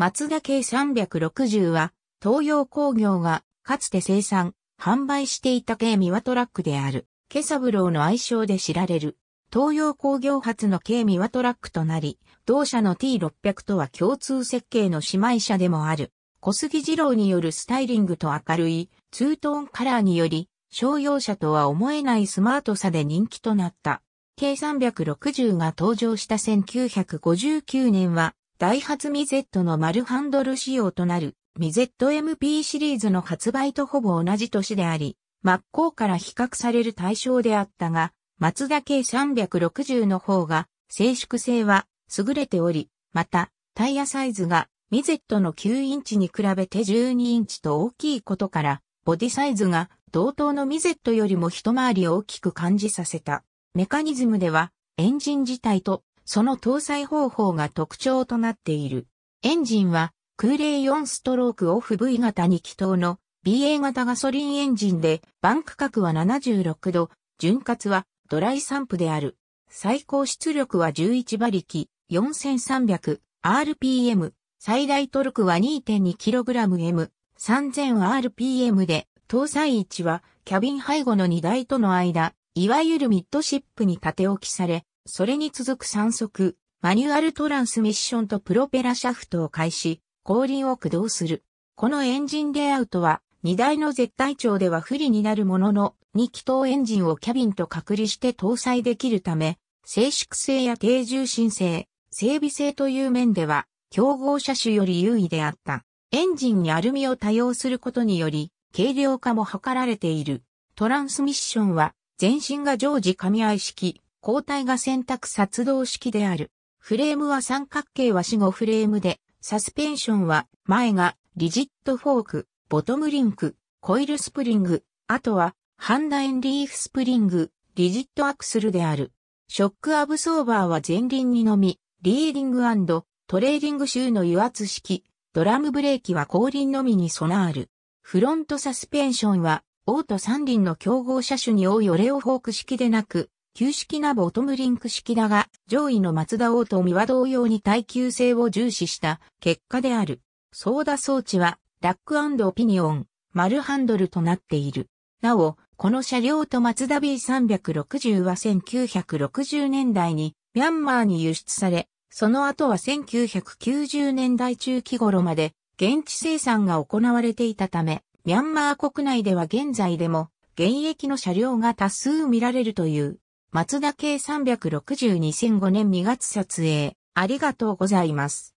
松田計360は、東洋工業が、かつて生産、販売していた軽ミワトラックである、ケサブローの愛称で知られる、東洋工業発の軽ミワトラックとなり、同社の T600 とは共通設計の姉妹車でもある、小杉二郎によるスタイリングと明るい、ツートーンカラーにより、商用車とは思えないスマートさで人気となった。K360 が登場した1959年は、ダイハツミゼットの丸ハンドル仕様となるミゼット MP シリーズの発売とほぼ同じ年であり、真っ向から比較される対象であったが、松田計360の方が静粛性は優れており、またタイヤサイズがミゼットの9インチに比べて12インチと大きいことから、ボディサイズが同等のミゼットよりも一回り大きく感じさせた。メカニズムではエンジン自体とその搭載方法が特徴となっている。エンジンは空冷4ストロークオフ V 型2気筒の BA 型ガソリンエンジンで、バンク角は76度、潤滑はドライ散布である。最高出力は11馬力、4300、RPM、最大トルクは 2.2kgm、3000rpm で、搭載位置はキャビン背後の荷台との間、いわゆるミッドシップに縦置きされ、それに続く3速、マニュアルトランスミッションとプロペラシャフトを開始、後輪を駆動する。このエンジンレイアウトは、荷台の絶対長では不利になるものの、2気筒エンジンをキャビンと隔離して搭載できるため、静粛性や低重心性、整備性という面では、競合車種より優位であった。エンジンにアルミを多用することにより、軽量化も図られている。トランスミッションは、全身が常時紙合式、交代が選択殺動式である。フレームは三角形は死後フレームで、サスペンションは前がリジットフォーク、ボトムリンク、コイルスプリング、あとはハンダエンリーフスプリング、リジットアクスルである。ショックアブソーバーは前輪にのみ、リーディングトレーディング州の油圧式、ドラムブレーキは後輪のみに備わる。フロントサスペンションは、オート三輪の競合車種に多いオレオフォーク式でなく、旧式なボトムリンク式だが、上位の松田オートミは同様に耐久性を重視した結果である。ソーダ装置は、ラックオピニオン、丸ハンドルとなっている。なお、この車両とマツダ B360 は1960年代にミャンマーに輸出され、その後は1990年代中期頃まで現地生産が行われていたため、ミャンマー国内では現在でも現役の車両が多数見られるという。松田計362005年2月撮影。ありがとうございます。